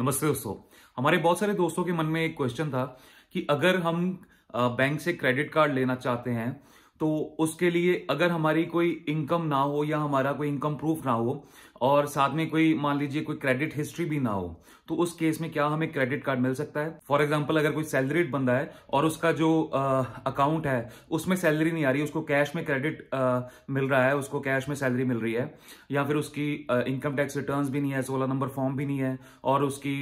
नमस्ते दोस्तों हमारे बहुत सारे दोस्तों के मन में एक क्वेश्चन था कि अगर हम बैंक से क्रेडिट कार्ड लेना चाहते हैं तो उसके लिए अगर हमारी कोई इनकम ना हो या हमारा कोई इनकम प्रूफ ना हो और साथ में कोई मान लीजिए कोई क्रेडिट हिस्ट्री भी ना हो तो उस केस में क्या हमें क्रेडिट कार्ड मिल सकता है फॉर एग्जाम्पल अगर कोई सैलरीड बंदा है और उसका जो अकाउंट है उसमें सैलरी नहीं आ रही उसको कैश में क्रेडिट मिल रहा है उसको कैश में सैलरी मिल रही है या फिर उसकी इनकम टैक्स रिटर्न भी नहीं है सोलह नंबर फॉर्म भी नहीं है और उसकी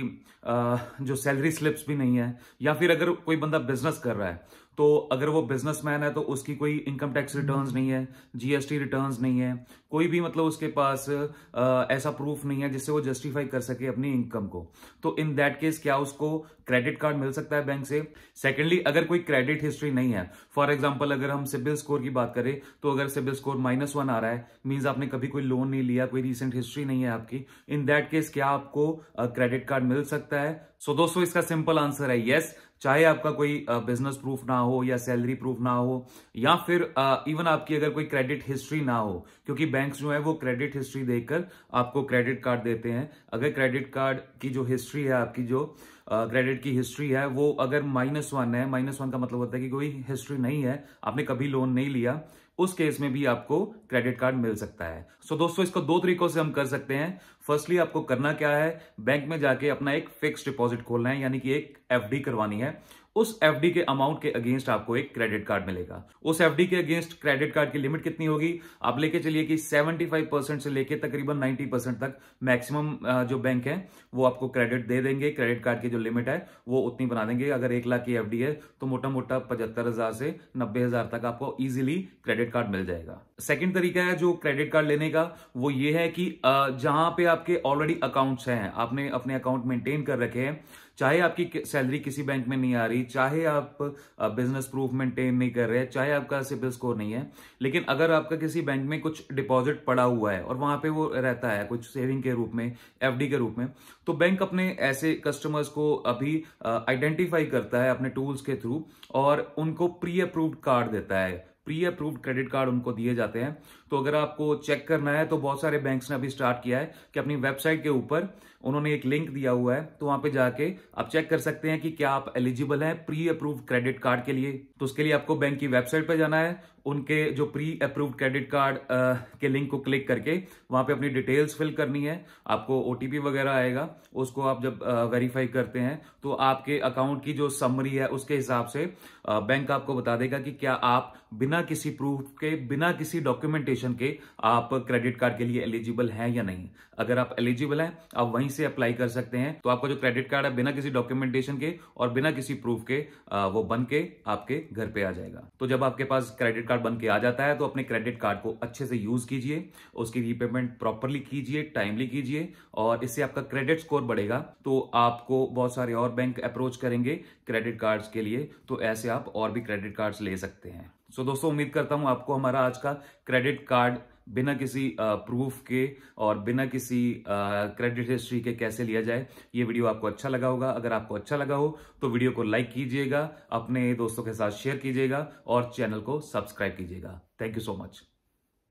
आ, जो सैलरी स्लिप्स भी नहीं है या फिर अगर कोई बंदा बिजनेस कर रहा है तो अगर वो बिजनेसमैन है तो उसकी कोई इनकम टैक्स रिटर्न्स नहीं है जीएसटी रिटर्न्स नहीं है कोई भी मतलब उसके पास आ, ऐसा प्रूफ नहीं है जिससे वो जस्टिफाई कर सके अपनी इनकम को तो इन दैट केस क्या उसको क्रेडिट कार्ड मिल सकता है बैंक से सेकेंडली अगर कोई क्रेडिट हिस्ट्री नहीं है फॉर एग्जाम्पल अगर हम सिबिल स्कोर की बात करें तो अगर सिबिल स्कोर माइनस वन आ रहा है मीन्स आपने कभी कोई लोन नहीं लिया कोई रिसेंट हिस्ट्री नहीं है आपकी इन दैट केस क्या आपको क्रेडिट कार्ड मिल सकता है सो so, दोस्तों इसका सिंपल आंसर है यस चाहे आपका कोई बिजनेस प्रूफ ना हो या सैलरी प्रूफ ना हो या फिर इवन आपकी अगर कोई क्रेडिट हिस्ट्री ना हो क्योंकि बैंक्स जो है वो क्रेडिट हिस्ट्री देखकर आपको क्रेडिट कार्ड देते हैं अगर क्रेडिट कार्ड की जो हिस्ट्री है आपकी जो क्रेडिट की हिस्ट्री है वो अगर माइनस वन है माइनस वन का मतलब होता है कि कोई हिस्ट्री नहीं है आपने कभी लोन नहीं लिया उस केस में भी आपको क्रेडिट कार्ड मिल सकता है सो so, दोस्तों इसको दो तरीकों से हम कर सकते हैं फर्स्टली आपको करना क्या है बैंक में जाके अपना एक फिक्स डिपॉजिट खोलना है यानी कि एक एफडी करवानी है उस एफडी के अमाउंट के अगेंस्ट आपको एक क्रेडिट कार्ड मिलेगा उस एफडी के अगेंस्ट क्रेडिट कार्ड की लिमिट कितनी होगी आप लेके चलिए कि 75 परसेंट से लेके तकरीबन 90 परसेंट तक मैक्सिमम जो बैंक है वो आपको क्रेडिट दे देंगे क्रेडिट कार्ड की जो लिमिट है वो उतनी बना देंगे अगर एक लाख की एफ है तो मोटा मोटा पचहत्तर हजार से नब्बे हजार तक आपको ईजिली क्रेडिट कार्ड मिल जाएगा सेकेंड तरीका है जो क्रेडिट कार्ड लेने का वो ये है कि जहां पे आपके ऑलरेडी अकाउंट्स हैं आपने अपने अकाउंट मेंटेन कर रखे हैं चाहे आपकी सैलरी किसी बैंक में नहीं आ रही चाहे आप बिजनेस प्रूफ मेंटेन नहीं कर रहे चाहे आपका सिबिल स्कोर नहीं है लेकिन अगर आपका किसी बैंक में कुछ डिपॉजिट पड़ा हुआ है और वहां पे वो रहता है कुछ सेविंग के रूप में एफडी के रूप में तो बैंक अपने ऐसे कस्टमर्स को अभी आइडेंटिफाई करता है अपने टूल्स के थ्रू और उनको प्री अप्रूव्ड कार्ड देता है प्री अप्रूव्ड क्रेडिट कार्ड उनको दिए जाते हैं तो अगर आपको चेक करना है तो बहुत सारे बैंक्स ने अभी स्टार्ट किया है कि अपनी वेबसाइट के ऊपर उन्होंने एक लिंक दिया हुआ है तो वहां पे जाके आप चेक कर सकते हैं कि क्या आप एलिजिबल हैं प्री अप्रूव क्रेडिट कार्ड के लिए तो उसके लिए आपको बैंक की वेबसाइट पर जाना है उनके जो प्री अप्रूव्ड क्रेडिट कार्ड के लिंक को क्लिक करके वहां पे अपनी डिटेल्स फिल करनी है आपको ओटीपी वगैरह आएगा उसको आप जब वेरीफाई करते हैं तो आपके अकाउंट की जो समरी है उसके हिसाब से बैंक आपको बता देगा कि क्या आप बिना किसी प्रूफ के बिना किसी डॉक्यूमेंटेशन के आप क्रेडिट कार्ड के लिए एलिजिबल हैं या नहीं अगर आप एलिजिबल हैं आप वहीं वहीं से अप्लाई कर सकते हैं तो आपका जो क्रेडिट कार्ड है बिना किसी डॉक्यूमेंटेशन के और बिना किसी प्रूफ के वो बन के आपके घर पे आ जाएगा तो जब आपके पास क्रेडिट कार्ड बन के आ जाता है तो अपने क्रेडिट कार्ड को अच्छे से यूज कीजिए उसकी रीपेमेंट प्रॉपरली कीजिए टाइमली कीजिए और इससे आपका क्रेडिट स्कोर बढ़ेगा तो आपको बहुत सारे और बैंक अप्रोच करेंगे क्रेडिट कार्ड के लिए तो ऐसे आप और भी क्रेडिट कार्ड ले सकते हैं सो so, दोस्तों उम्मीद करता हूं आपको हमारा आज का क्रेडिट कार्ड बिना किसी प्रूफ के और बिना किसी क्रेडिट हिस्ट्री के कैसे लिया जाए ये वीडियो आपको अच्छा लगा होगा अगर आपको अच्छा लगा हो तो वीडियो को लाइक कीजिएगा अपने दोस्तों के साथ शेयर कीजिएगा और चैनल को सब्सक्राइब कीजिएगा थैंक यू सो मच